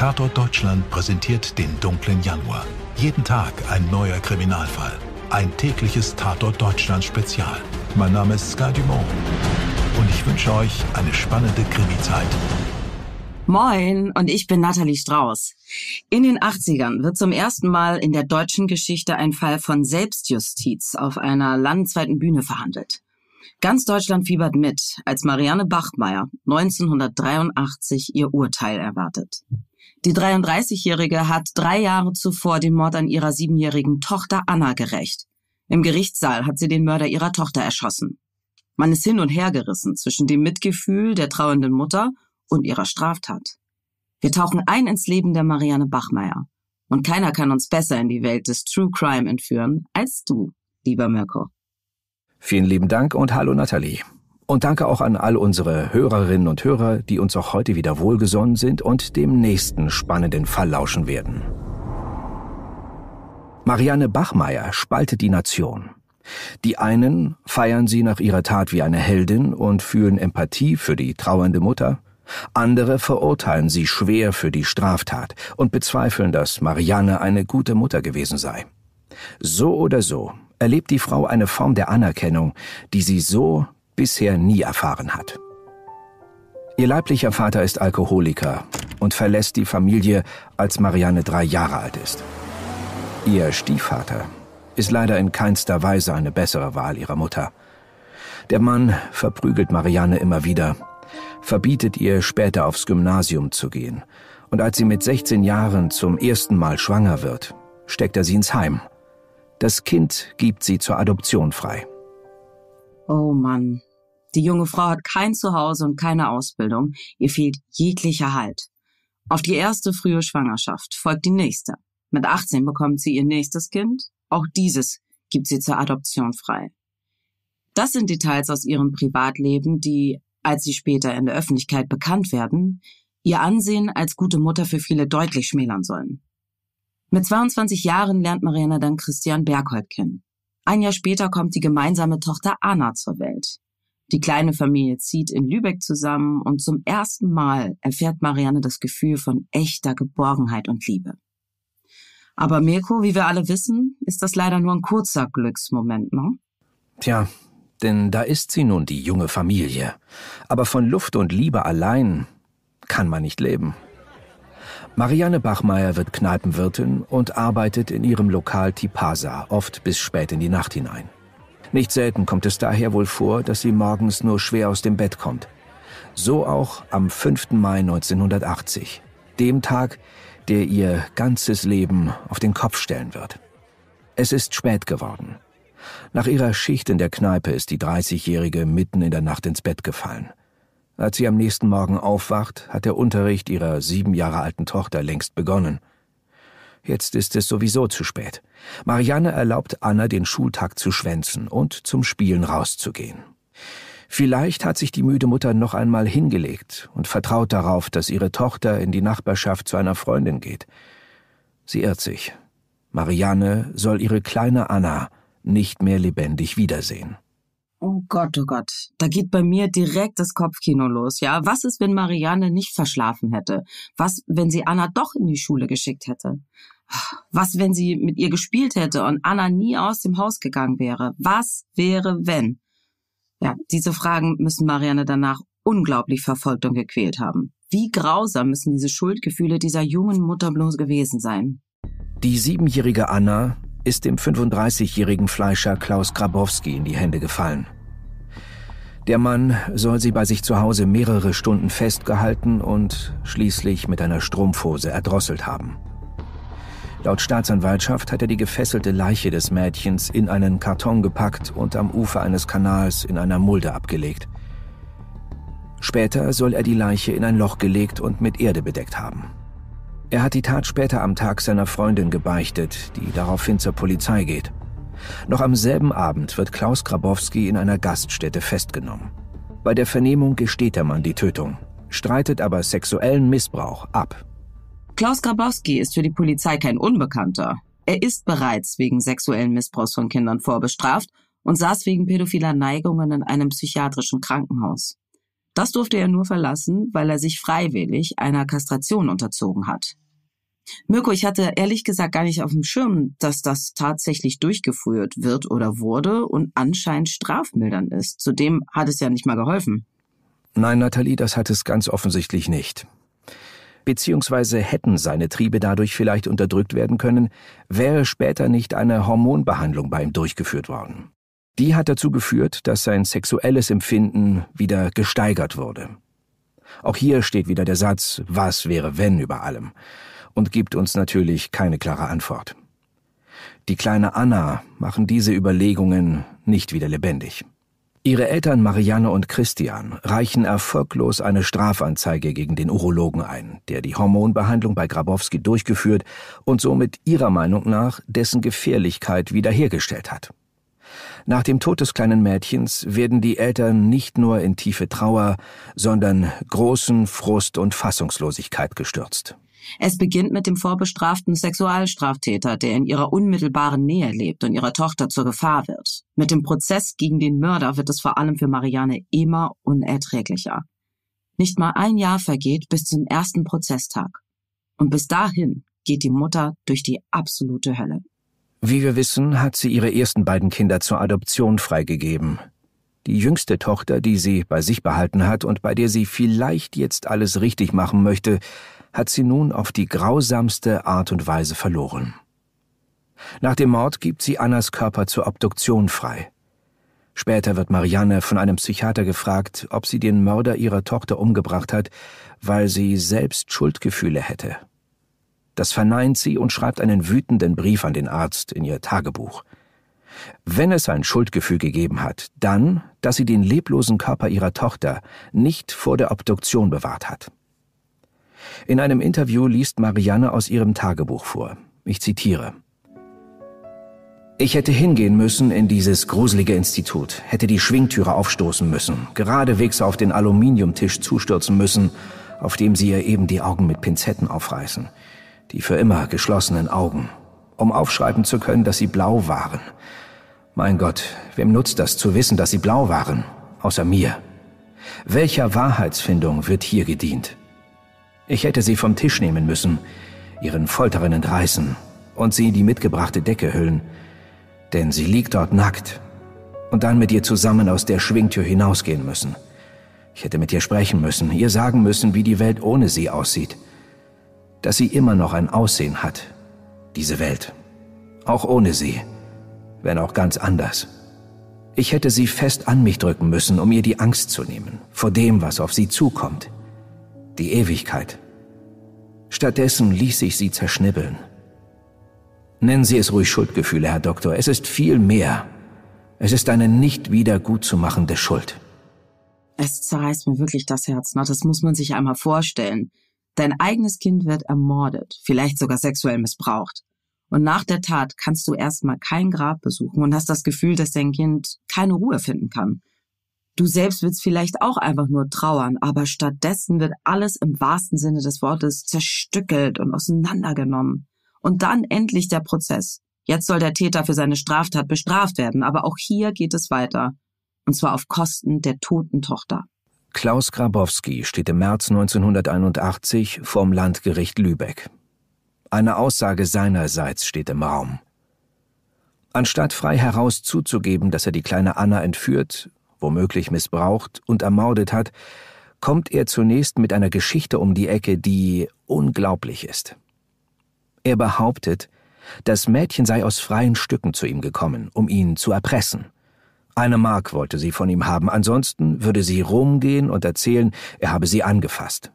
Tator Deutschland präsentiert den dunklen Januar. Jeden Tag ein neuer Kriminalfall. Ein tägliches Tator Deutschland Spezial. Mein Name ist Sky Dumont und ich wünsche euch eine spannende Krimizeit. Moin und ich bin Nathalie Strauß. In den 80ern wird zum ersten Mal in der deutschen Geschichte ein Fall von Selbstjustiz auf einer landesweiten Bühne verhandelt. Ganz Deutschland fiebert mit, als Marianne Bachmeier 1983 ihr Urteil erwartet. Die 33-Jährige hat drei Jahre zuvor den Mord an ihrer siebenjährigen Tochter Anna gerecht. Im Gerichtssaal hat sie den Mörder ihrer Tochter erschossen. Man ist hin und her gerissen zwischen dem Mitgefühl der trauernden Mutter und ihrer Straftat. Wir tauchen ein ins Leben der Marianne Bachmeier. Und keiner kann uns besser in die Welt des True Crime entführen als du, lieber Mirko. Vielen lieben Dank und hallo Nathalie. Und danke auch an all unsere Hörerinnen und Hörer, die uns auch heute wieder wohlgesonnen sind und dem nächsten spannenden Fall lauschen werden. Marianne Bachmeier spaltet die Nation. Die einen feiern sie nach ihrer Tat wie eine Heldin und fühlen Empathie für die trauernde Mutter, andere verurteilen sie schwer für die Straftat und bezweifeln, dass Marianne eine gute Mutter gewesen sei. So oder so erlebt die Frau eine Form der Anerkennung, die sie so bisher nie erfahren hat. Ihr leiblicher Vater ist Alkoholiker und verlässt die Familie, als Marianne drei Jahre alt ist. Ihr Stiefvater ist leider in keinster Weise eine bessere Wahl ihrer Mutter. Der Mann verprügelt Marianne immer wieder, verbietet ihr später aufs Gymnasium zu gehen, und als sie mit 16 Jahren zum ersten Mal schwanger wird, steckt er sie ins Heim. Das Kind gibt sie zur Adoption frei. Oh Mann, die junge Frau hat kein Zuhause und keine Ausbildung, ihr fehlt jeglicher Halt. Auf die erste frühe Schwangerschaft folgt die nächste. Mit 18 bekommt sie ihr nächstes Kind, auch dieses gibt sie zur Adoption frei. Das sind Details aus ihrem Privatleben, die, als sie später in der Öffentlichkeit bekannt werden, ihr Ansehen als gute Mutter für viele deutlich schmälern sollen. Mit 22 Jahren lernt Mariana dann Christian Berghold kennen. Ein Jahr später kommt die gemeinsame Tochter Anna zur Welt. Die kleine Familie zieht in Lübeck zusammen und zum ersten Mal erfährt Marianne das Gefühl von echter Geborgenheit und Liebe. Aber Mirko, wie wir alle wissen, ist das leider nur ein kurzer Glücksmoment, ne? Tja, denn da ist sie nun, die junge Familie. Aber von Luft und Liebe allein kann man nicht leben. Marianne Bachmeier wird Kneipenwirtin und arbeitet in ihrem Lokal Tipasa oft bis spät in die Nacht hinein. Nicht selten kommt es daher wohl vor, dass sie morgens nur schwer aus dem Bett kommt. So auch am 5. Mai 1980, dem Tag, der ihr ganzes Leben auf den Kopf stellen wird. Es ist spät geworden. Nach ihrer Schicht in der Kneipe ist die 30-Jährige mitten in der Nacht ins Bett gefallen. Als sie am nächsten Morgen aufwacht, hat der Unterricht ihrer sieben Jahre alten Tochter längst begonnen. Jetzt ist es sowieso zu spät. Marianne erlaubt Anna, den Schultag zu schwänzen und zum Spielen rauszugehen. Vielleicht hat sich die müde Mutter noch einmal hingelegt und vertraut darauf, dass ihre Tochter in die Nachbarschaft zu einer Freundin geht. Sie irrt sich. Marianne soll ihre kleine Anna nicht mehr lebendig wiedersehen. Oh Gott, oh Gott. Da geht bei mir direkt das Kopfkino los, ja? Was ist, wenn Marianne nicht verschlafen hätte? Was, wenn sie Anna doch in die Schule geschickt hätte? Was, wenn sie mit ihr gespielt hätte und Anna nie aus dem Haus gegangen wäre? Was wäre, wenn? Ja, diese Fragen müssen Marianne danach unglaublich verfolgt und gequält haben. Wie grausam müssen diese Schuldgefühle dieser jungen Mutter bloß gewesen sein? Die siebenjährige Anna ist dem 35-jährigen Fleischer Klaus Grabowski in die Hände gefallen. Der Mann soll sie bei sich zu Hause mehrere Stunden festgehalten und schließlich mit einer Strumpfhose erdrosselt haben. Laut Staatsanwaltschaft hat er die gefesselte Leiche des Mädchens in einen Karton gepackt und am Ufer eines Kanals in einer Mulde abgelegt. Später soll er die Leiche in ein Loch gelegt und mit Erde bedeckt haben. Er hat die Tat später am Tag seiner Freundin gebeichtet, die daraufhin zur Polizei geht. Noch am selben Abend wird Klaus Grabowski in einer Gaststätte festgenommen. Bei der Vernehmung gesteht der Mann die Tötung, streitet aber sexuellen Missbrauch ab. Klaus Grabowski ist für die Polizei kein Unbekannter. Er ist bereits wegen sexuellen Missbrauchs von Kindern vorbestraft und saß wegen pädophiler Neigungen in einem psychiatrischen Krankenhaus. Das durfte er nur verlassen, weil er sich freiwillig einer Kastration unterzogen hat. Mirko, ich hatte ehrlich gesagt gar nicht auf dem Schirm, dass das tatsächlich durchgeführt wird oder wurde und anscheinend strafmildernd ist. Zudem hat es ja nicht mal geholfen. Nein, Nathalie, das hat es ganz offensichtlich nicht. Beziehungsweise hätten seine Triebe dadurch vielleicht unterdrückt werden können, wäre später nicht eine Hormonbehandlung bei ihm durchgeführt worden. Die hat dazu geführt, dass sein sexuelles Empfinden wieder gesteigert wurde. Auch hier steht wieder der Satz, was wäre wenn über allem und gibt uns natürlich keine klare Antwort. Die kleine Anna machen diese Überlegungen nicht wieder lebendig. Ihre Eltern Marianne und Christian reichen erfolglos eine Strafanzeige gegen den Urologen ein, der die Hormonbehandlung bei Grabowski durchgeführt und somit ihrer Meinung nach dessen Gefährlichkeit wiederhergestellt hat. Nach dem Tod des kleinen Mädchens werden die Eltern nicht nur in tiefe Trauer, sondern großen Frust und Fassungslosigkeit gestürzt. Es beginnt mit dem vorbestraften Sexualstraftäter, der in ihrer unmittelbaren Nähe lebt und ihrer Tochter zur Gefahr wird. Mit dem Prozess gegen den Mörder wird es vor allem für Marianne immer unerträglicher. Nicht mal ein Jahr vergeht bis zum ersten Prozesstag. Und bis dahin geht die Mutter durch die absolute Hölle. Wie wir wissen, hat sie ihre ersten beiden Kinder zur Adoption freigegeben. Die jüngste Tochter, die sie bei sich behalten hat und bei der sie vielleicht jetzt alles richtig machen möchte, hat sie nun auf die grausamste Art und Weise verloren. Nach dem Mord gibt sie Annas Körper zur Obduktion frei. Später wird Marianne von einem Psychiater gefragt, ob sie den Mörder ihrer Tochter umgebracht hat, weil sie selbst Schuldgefühle hätte. Das verneint sie und schreibt einen wütenden Brief an den Arzt in ihr Tagebuch. Wenn es ein Schuldgefühl gegeben hat, dann, dass sie den leblosen Körper ihrer Tochter nicht vor der Obduktion bewahrt hat. In einem Interview liest Marianne aus ihrem Tagebuch vor. Ich zitiere. Ich hätte hingehen müssen in dieses gruselige Institut, hätte die Schwingtüre aufstoßen müssen, geradewegs auf den Aluminiumtisch zustürzen müssen, auf dem sie ihr eben die Augen mit Pinzetten aufreißen, die für immer geschlossenen Augen, um aufschreiben zu können, dass sie blau waren. Mein Gott, wem nutzt das zu wissen, dass sie blau waren, außer mir? Welcher Wahrheitsfindung wird hier gedient? Ich hätte sie vom Tisch nehmen müssen, ihren Folterin entreißen und sie in die mitgebrachte Decke hüllen, denn sie liegt dort nackt, und dann mit ihr zusammen aus der Schwingtür hinausgehen müssen. Ich hätte mit ihr sprechen müssen, ihr sagen müssen, wie die Welt ohne sie aussieht, dass sie immer noch ein Aussehen hat, diese Welt, auch ohne sie, wenn auch ganz anders. Ich hätte sie fest an mich drücken müssen, um ihr die Angst zu nehmen vor dem, was auf sie zukommt die Ewigkeit. Stattdessen ließ ich sie zerschnibbeln. Nennen Sie es ruhig Schuldgefühle, Herr Doktor. Es ist viel mehr. Es ist eine nicht wiedergutzumachende Schuld. Es zerreißt mir wirklich das Herz. Na, ne? das muss man sich einmal vorstellen. Dein eigenes Kind wird ermordet, vielleicht sogar sexuell missbraucht. Und nach der Tat kannst du erstmal kein Grab besuchen und hast das Gefühl, dass dein Kind keine Ruhe finden kann. Du selbst willst vielleicht auch einfach nur trauern, aber stattdessen wird alles im wahrsten Sinne des Wortes zerstückelt und auseinandergenommen. Und dann endlich der Prozess. Jetzt soll der Täter für seine Straftat bestraft werden, aber auch hier geht es weiter. Und zwar auf Kosten der toten Tochter. Klaus Grabowski steht im März 1981 vorm Landgericht Lübeck. Eine Aussage seinerseits steht im Raum. Anstatt frei heraus zuzugeben, dass er die kleine Anna entführt, womöglich missbraucht und ermordet hat, kommt er zunächst mit einer Geschichte um die Ecke, die unglaublich ist. Er behauptet, das Mädchen sei aus freien Stücken zu ihm gekommen, um ihn zu erpressen. Eine Mark wollte sie von ihm haben, ansonsten würde sie rumgehen und erzählen, er habe sie angefasst.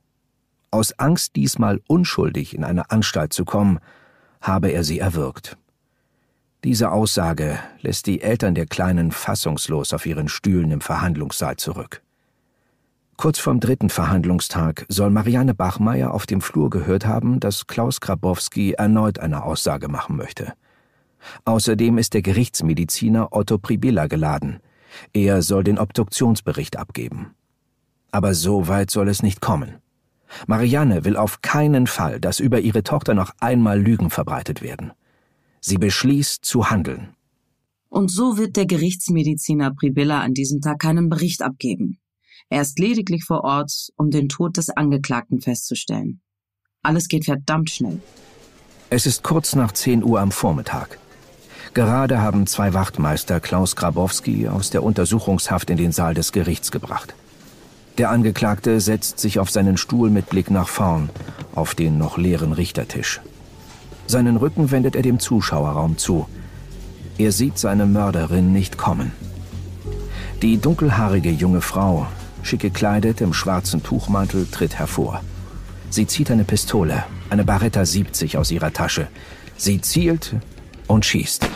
Aus Angst, diesmal unschuldig in eine Anstalt zu kommen, habe er sie erwürgt. Diese Aussage lässt die Eltern der Kleinen fassungslos auf ihren Stühlen im Verhandlungssaal zurück. Kurz vorm dritten Verhandlungstag soll Marianne Bachmeier auf dem Flur gehört haben, dass Klaus Grabowski erneut eine Aussage machen möchte. Außerdem ist der Gerichtsmediziner Otto Pribilla geladen. Er soll den Obduktionsbericht abgeben. Aber so weit soll es nicht kommen. Marianne will auf keinen Fall, dass über ihre Tochter noch einmal Lügen verbreitet werden. Sie beschließt zu handeln. Und so wird der Gerichtsmediziner Pribilla an diesem Tag keinen Bericht abgeben. Er ist lediglich vor Ort, um den Tod des Angeklagten festzustellen. Alles geht verdammt schnell. Es ist kurz nach 10 Uhr am Vormittag. Gerade haben zwei Wachtmeister Klaus Grabowski aus der Untersuchungshaft in den Saal des Gerichts gebracht. Der Angeklagte setzt sich auf seinen Stuhl mit Blick nach vorn, auf den noch leeren Richtertisch. Seinen Rücken wendet er dem Zuschauerraum zu. Er sieht seine Mörderin nicht kommen. Die dunkelhaarige junge Frau, schick gekleidet im schwarzen Tuchmantel, tritt hervor. Sie zieht eine Pistole, eine Barretta 70 aus ihrer Tasche. Sie zielt und schießt.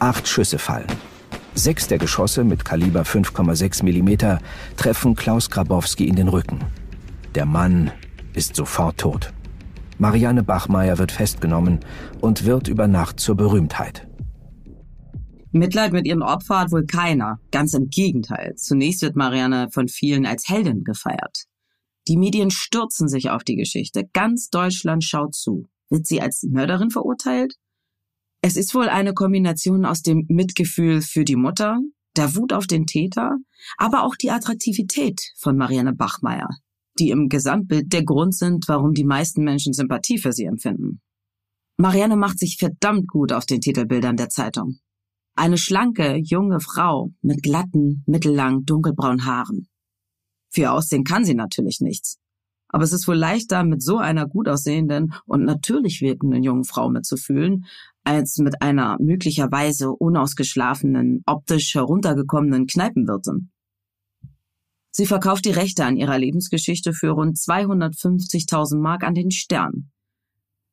Acht Schüsse fallen. Sechs der Geschosse mit Kaliber 5,6 mm treffen Klaus Grabowski in den Rücken. Der Mann ist sofort tot. Marianne Bachmeier wird festgenommen und wird über Nacht zur Berühmtheit. Mitleid mit ihrem Opfer hat wohl keiner. Ganz im Gegenteil. Zunächst wird Marianne von vielen als Heldin gefeiert. Die Medien stürzen sich auf die Geschichte. Ganz Deutschland schaut zu. Wird sie als Mörderin verurteilt? Es ist wohl eine Kombination aus dem Mitgefühl für die Mutter, der Wut auf den Täter, aber auch die Attraktivität von Marianne Bachmeier, die im Gesamtbild der Grund sind, warum die meisten Menschen Sympathie für sie empfinden. Marianne macht sich verdammt gut auf den Titelbildern der Zeitung. Eine schlanke, junge Frau mit glatten, mittellangen, dunkelbraunen Haaren. Für Aussehen kann sie natürlich nichts. Aber es ist wohl leichter, mit so einer gut aussehenden und natürlich wirkenden jungen Frau mitzufühlen, als mit einer möglicherweise unausgeschlafenen, optisch heruntergekommenen Kneipenwirtin. Sie verkauft die Rechte an ihrer Lebensgeschichte für rund 250.000 Mark an den Stern.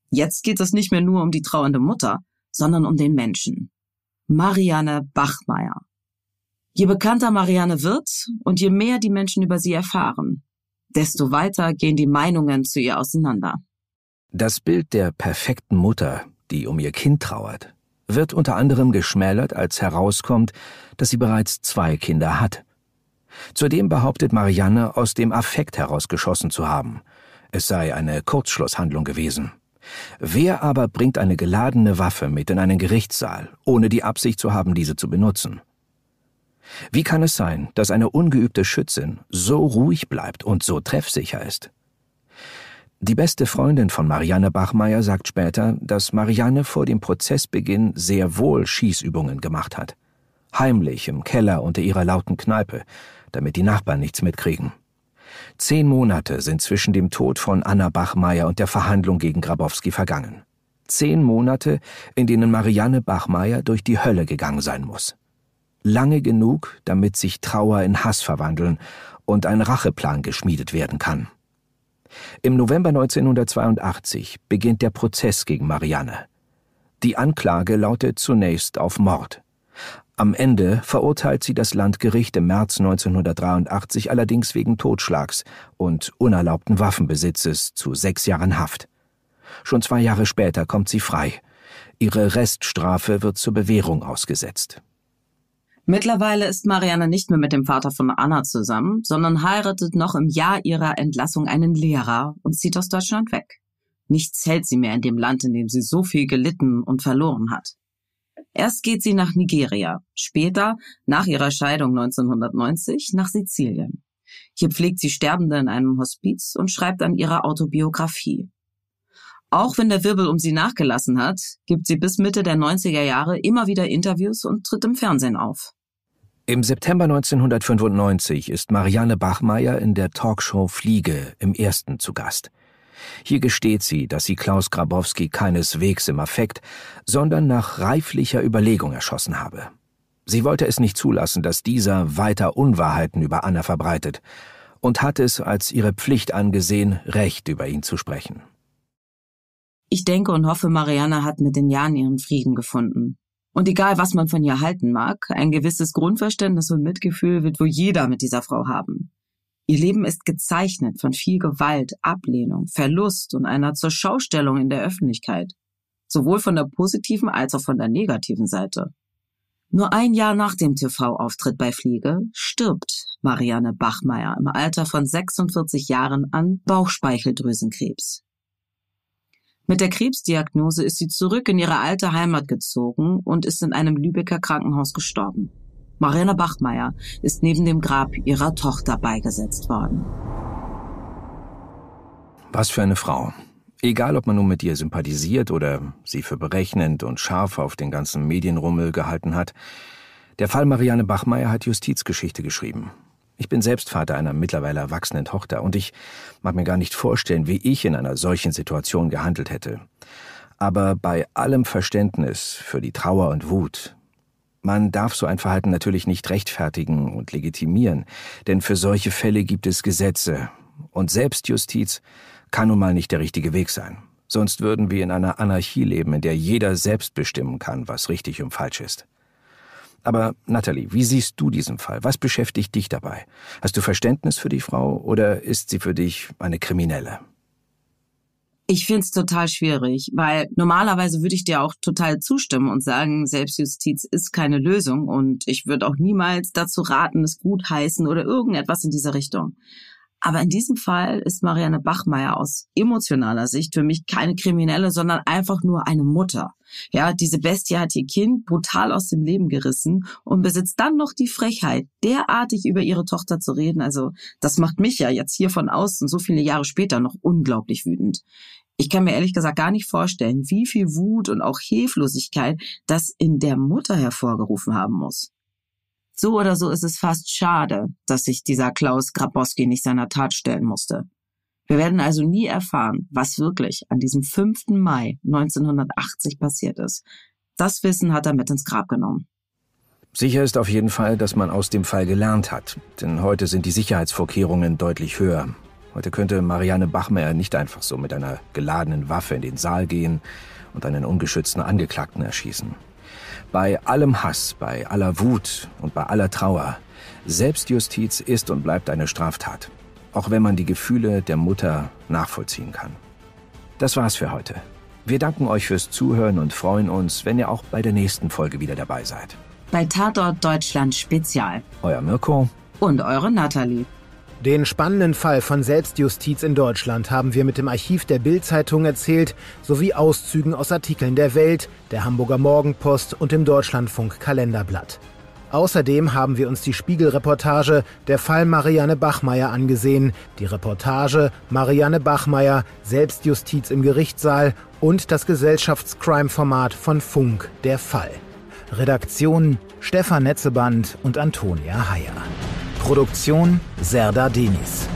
Jetzt geht es nicht mehr nur um die trauernde Mutter, sondern um den Menschen. Marianne Bachmeier. Je bekannter Marianne wird und je mehr die Menschen über sie erfahren, desto weiter gehen die Meinungen zu ihr auseinander. Das Bild der perfekten Mutter, die um ihr Kind trauert, wird unter anderem geschmälert, als herauskommt, dass sie bereits zwei Kinder hat. Zudem behauptet Marianne, aus dem Affekt herausgeschossen zu haben. Es sei eine Kurzschlusshandlung gewesen. Wer aber bringt eine geladene Waffe mit in einen Gerichtssaal, ohne die Absicht zu haben, diese zu benutzen? Wie kann es sein, dass eine ungeübte Schützin so ruhig bleibt und so treffsicher ist? Die beste Freundin von Marianne Bachmeier sagt später, dass Marianne vor dem Prozessbeginn sehr wohl Schießübungen gemacht hat. Heimlich im Keller unter ihrer lauten Kneipe, damit die Nachbarn nichts mitkriegen. Zehn Monate sind zwischen dem Tod von Anna Bachmeier und der Verhandlung gegen Grabowski vergangen. Zehn Monate, in denen Marianne Bachmeier durch die Hölle gegangen sein muss. Lange genug, damit sich Trauer in Hass verwandeln und ein Racheplan geschmiedet werden kann. Im November 1982 beginnt der Prozess gegen Marianne. Die Anklage lautet zunächst auf Mord. Am Ende verurteilt sie das Landgericht im März 1983 allerdings wegen Totschlags und unerlaubten Waffenbesitzes zu sechs Jahren Haft. Schon zwei Jahre später kommt sie frei. Ihre Reststrafe wird zur Bewährung ausgesetzt. Mittlerweile ist Marianne nicht mehr mit dem Vater von Anna zusammen, sondern heiratet noch im Jahr ihrer Entlassung einen Lehrer und zieht aus Deutschland weg. Nichts hält sie mehr in dem Land, in dem sie so viel gelitten und verloren hat. Erst geht sie nach Nigeria, später, nach ihrer Scheidung 1990, nach Sizilien. Hier pflegt sie Sterbende in einem Hospiz und schreibt an ihrer Autobiografie. Auch wenn der Wirbel um sie nachgelassen hat, gibt sie bis Mitte der 90er Jahre immer wieder Interviews und tritt im Fernsehen auf. Im September 1995 ist Marianne Bachmeier in der Talkshow Fliege im ersten zu Gast. Hier gesteht sie, dass sie Klaus Grabowski keineswegs im Affekt, sondern nach reiflicher Überlegung erschossen habe. Sie wollte es nicht zulassen, dass dieser weiter Unwahrheiten über Anna verbreitet und hat es als ihre Pflicht angesehen, Recht über ihn zu sprechen. Ich denke und hoffe, Marianne hat mit den Jahren ihren Frieden gefunden. Und egal, was man von ihr halten mag, ein gewisses Grundverständnis und Mitgefühl wird wohl jeder mit dieser Frau haben. Ihr Leben ist gezeichnet von viel Gewalt, Ablehnung, Verlust und einer Zurschaustellung in der Öffentlichkeit, sowohl von der positiven als auch von der negativen Seite. Nur ein Jahr nach dem TV-Auftritt bei Fliege stirbt Marianne Bachmeier im Alter von 46 Jahren an Bauchspeicheldrüsenkrebs. Mit der Krebsdiagnose ist sie zurück in ihre alte Heimat gezogen und ist in einem Lübecker Krankenhaus gestorben. Marianne Bachmeier ist neben dem Grab ihrer Tochter beigesetzt worden. Was für eine Frau. Egal, ob man nun mit ihr sympathisiert oder sie für berechnend und scharf auf den ganzen Medienrummel gehalten hat, der Fall Marianne Bachmeier hat Justizgeschichte geschrieben. Ich bin selbst Vater einer mittlerweile erwachsenen Tochter und ich mag mir gar nicht vorstellen, wie ich in einer solchen Situation gehandelt hätte. Aber bei allem Verständnis für die Trauer und Wut, man darf so ein Verhalten natürlich nicht rechtfertigen und legitimieren, denn für solche Fälle gibt es Gesetze, und Selbstjustiz kann nun mal nicht der richtige Weg sein. Sonst würden wir in einer Anarchie leben, in der jeder selbst bestimmen kann, was richtig und falsch ist. Aber Natalie, wie siehst du diesen Fall? Was beschäftigt dich dabei? Hast du Verständnis für die Frau oder ist sie für dich eine Kriminelle? Ich finde es total schwierig, weil normalerweise würde ich dir auch total zustimmen und sagen, Selbstjustiz ist keine Lösung und ich würde auch niemals dazu raten, es gut heißen oder irgendetwas in dieser Richtung. Aber in diesem Fall ist Marianne Bachmeier aus emotionaler Sicht für mich keine Kriminelle, sondern einfach nur eine Mutter. Ja, diese Bestie hat ihr Kind brutal aus dem Leben gerissen und besitzt dann noch die Frechheit, derartig über ihre Tochter zu reden. Also, das macht mich ja jetzt hier von außen so viele Jahre später noch unglaublich wütend. Ich kann mir ehrlich gesagt gar nicht vorstellen, wie viel Wut und auch Hilflosigkeit das in der Mutter hervorgerufen haben muss. So oder so ist es fast schade, dass sich dieser Klaus Grabowski nicht seiner Tat stellen musste. Wir werden also nie erfahren, was wirklich an diesem 5. Mai 1980 passiert ist. Das Wissen hat er mit ins Grab genommen. Sicher ist auf jeden Fall, dass man aus dem Fall gelernt hat, denn heute sind die Sicherheitsvorkehrungen deutlich höher. Heute könnte Marianne Bachmeier nicht einfach so mit einer geladenen Waffe in den Saal gehen und einen ungeschützten Angeklagten erschießen. Bei allem Hass, bei aller Wut und bei aller Trauer, Selbstjustiz ist und bleibt eine Straftat auch wenn man die Gefühle der Mutter nachvollziehen kann. Das war's für heute. Wir danken euch fürs Zuhören und freuen uns, wenn ihr auch bei der nächsten Folge wieder dabei seid. Bei Tatort Deutschland Spezial. Euer Mirko. Und eure Nathalie. Den spannenden Fall von Selbstjustiz in Deutschland haben wir mit dem Archiv der Bild-Zeitung erzählt, sowie Auszügen aus Artikeln der Welt, der Hamburger Morgenpost und dem Deutschlandfunk Kalenderblatt. Außerdem haben wir uns die Spiegelreportage Der Fall Marianne Bachmeier angesehen, die Reportage Marianne Bachmeier, Selbstjustiz im Gerichtssaal und das Gesellschaftscrime-Format von Funk, Der Fall. Redaktion Stefan Netzeband und Antonia Heyer. Produktion Serda Denis.